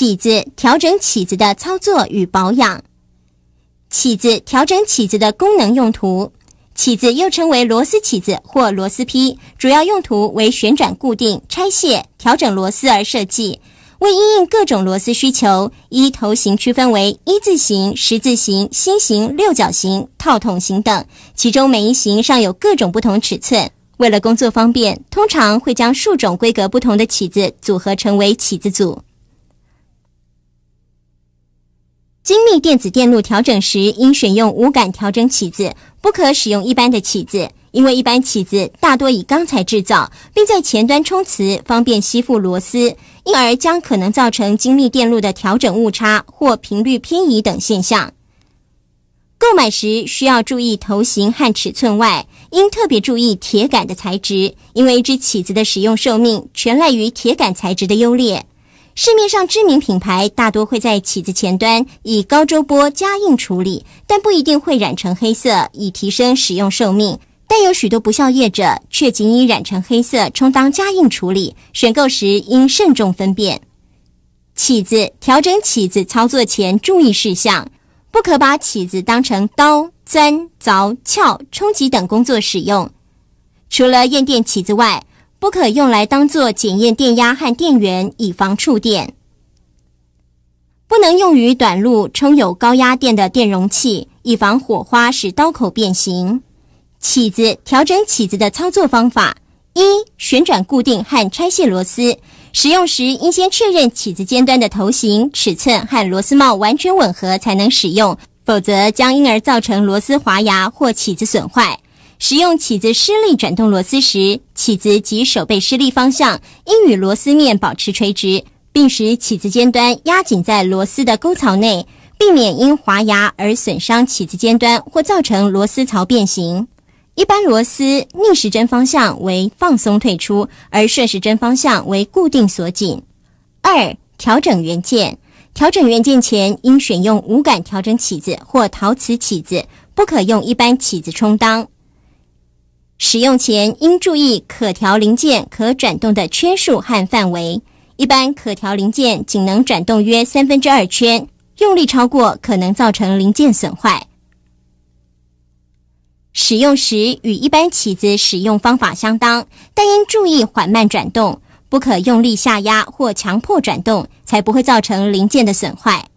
起子调整起子的操作与保养，起子调整起子的功能用途，起子又称为螺丝起子或螺丝批，主要用途为旋转固定、拆卸、调整螺丝而设计。为应应各种螺丝需求，依头型区分为一字型、十字型、心型、六角型、套筒型等，其中每一型上有各种不同尺寸。为了工作方便，通常会将数种规格不同的起子组合成为起子组。精密电子电路调整时，应选用无感调整起子，不可使用一般的起子，因为一般起子大多以钢材制造，并在前端充磁，方便吸附螺丝，因而将可能造成精密电路的调整误差或频率偏移等现象。购买时需要注意头型和尺寸外，应特别注意铁杆的材质，因为一只起子的使用寿命全赖于铁杆材质的优劣。市面上知名品牌大多会在起子前端以高周波加印处理，但不一定会染成黑色以提升使用寿命。但有许多不肖业者却仅以染成黑色充当加印处理，选购时应慎重分辨。起子调整起子操作前注意事项：不可把起子当成刀、钻、凿、撬、冲击等工作使用。除了验电起子外，不可用来当做检验电压和电源，以防触电；不能用于短路、充有高压电的电容器，以防火花使刀口变形。起子调整起子的操作方法：一、旋转固定和拆卸螺丝。使用时应先确认起子尖端的头型、尺寸和螺丝帽完全吻合才能使用，否则将因而造成螺丝滑牙或起子损坏。使用起子施力转动螺丝时，起子及手背施力方向应与螺丝面保持垂直，并使起子尖端压紧在螺丝的沟槽内，避免因滑牙而损伤起子尖端或造成螺丝槽变形。一般螺丝逆时针方向为放松退出，而顺时针方向为固定锁紧。二、调整元件。调整元件前应选用无感调整起子或陶瓷起子，不可用一般起子充当。使用前应注意可调零件可转动的圈数和范围。一般可调零件仅能转动约三分之二圈，用力超过可能造成零件损坏。使用时与一般起子使用方法相当，但应注意缓慢转动，不可用力下压或强迫转动，才不会造成零件的损坏。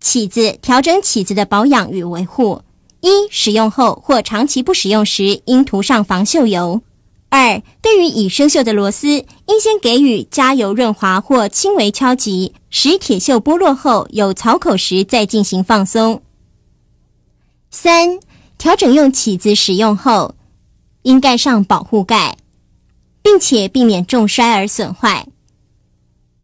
起子调整起子的保养与维护。一、使用后或长期不使用时，应涂上防锈油。二、对于已生锈的螺丝，应先给予加油润滑或轻微敲击，使铁锈剥落后有槽口时再进行放松。三、调整用起子使用后，应盖上保护盖，并且避免重摔而损坏。